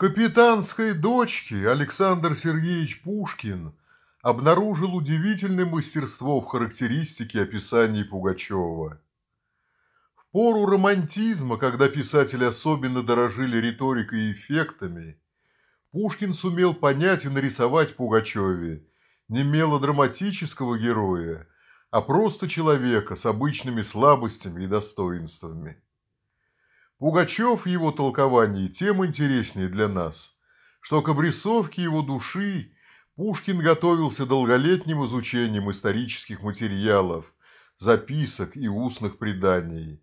капитанской дочке Александр Сергеевич Пушкин обнаружил удивительное мастерство в характеристике описаний Пугачева. В пору романтизма, когда писатели особенно дорожили риторикой и эффектами, Пушкин сумел понять и нарисовать Пугачеве не мелодраматического героя, а просто человека с обычными слабостями и достоинствами. Пугачев его толковании тем интереснее для нас, что к обрисовке его души Пушкин готовился долголетним изучением исторических материалов, записок и устных преданий.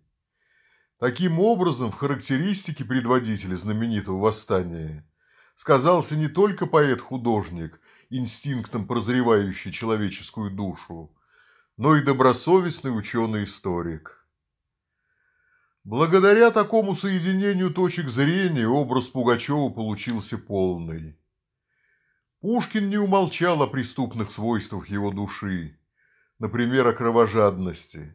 Таким образом, в характеристике предводителя знаменитого восстания сказался не только поэт-художник, инстинктом прозревающий человеческую душу, но и добросовестный ученый-историк. Благодаря такому соединению точек зрения образ Пугачева получился полный. Пушкин не умолчал о преступных свойствах его души, например, о кровожадности,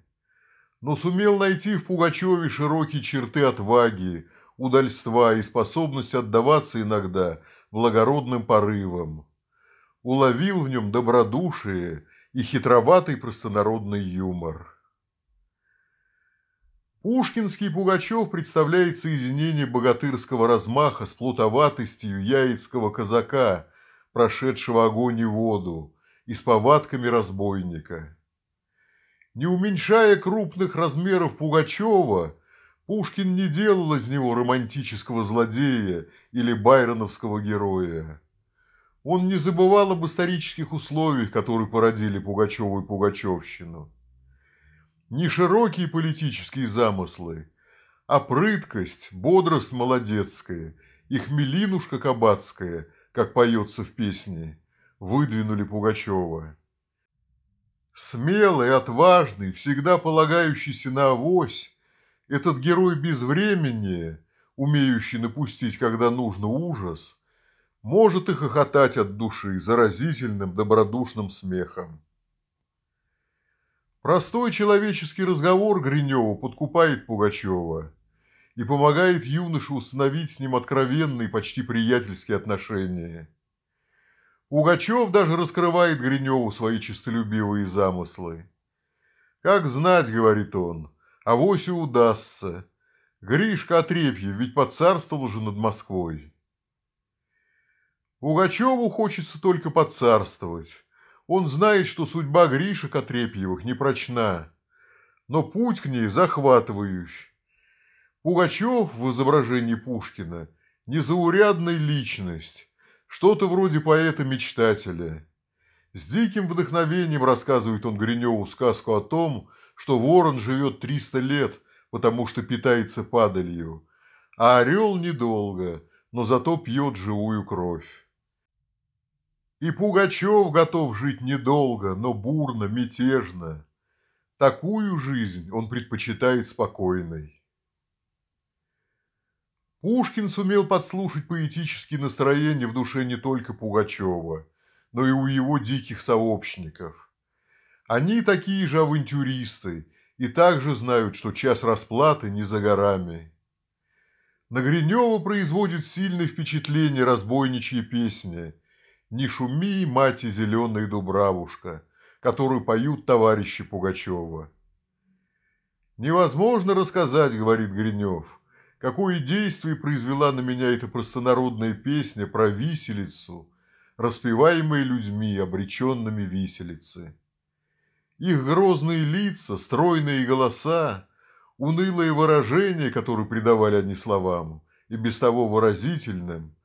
но сумел найти в Пугачеве широкие черты отваги, удальства и способность отдаваться иногда благородным порывам. Уловил в нем добродушие и хитроватый простонародный юмор. Пушкинский Пугачев представляет соединение богатырского размаха с плутоватостью яицкого казака, прошедшего огонь и воду, и с повадками разбойника. Не уменьшая крупных размеров Пугачева, Пушкин не делал из него романтического злодея или байроновского героя. Он не забывал об исторических условиях, которые породили Пугачеву и Пугачевщину не широкие политические замыслы, а прыткость, бодрость молодецкая и хмелинушка кабацкая, как поется в песне, выдвинули Пугачева. Смелый, отважный, всегда полагающийся на авось, этот герой без времени, умеющий напустить, когда нужно, ужас, может и хохотать от души заразительным добродушным смехом. Простой человеческий разговор Гринева подкупает Пугачева и помогает юноше установить с ним откровенные, почти приятельские отношения. Пугачев даже раскрывает Гриневу свои честолюбивые замыслы. «Как знать, — говорит он, — авось и удастся. Гришка Отрепьев ведь поцарствовал уже над Москвой». Пугачеву хочется только поцарствовать, он знает, что судьба Гришек Отрепьевых непрочна, но путь к ней захватывающий. Пугачев в изображении Пушкина – незаурядная личность, что-то вроде поэта-мечтателя. С диким вдохновением рассказывает он Гриневу сказку о том, что ворон живет 300 лет, потому что питается падалью, а орел недолго, но зато пьет живую кровь. И Пугачев готов жить недолго, но бурно, мятежно. Такую жизнь он предпочитает спокойной. Пушкин сумел подслушать поэтические настроения в душе не только Пугачева, но и у его диких сообщников. Они такие же авантюристы и также знают, что час расплаты не за горами. На Гринева производит сильное впечатление разбойничья песня, «Не шуми, мать и зеленая дубравушка», которую поют товарищи Пугачева. «Невозможно рассказать», — говорит Гринев, — «какое действие произвела на меня эта простонародная песня про виселицу, распеваемая людьми, обреченными виселицы. Их грозные лица, стройные голоса, унылые выражения, которые придавали они словам, и без того выразительным,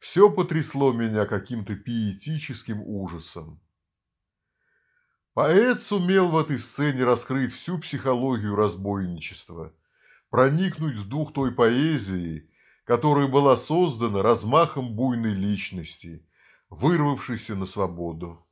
все потрясло меня каким-то пиетическим ужасом. Поэт сумел в этой сцене раскрыть всю психологию разбойничества, проникнуть в дух той поэзии, которая была создана размахом буйной личности, вырвавшейся на свободу.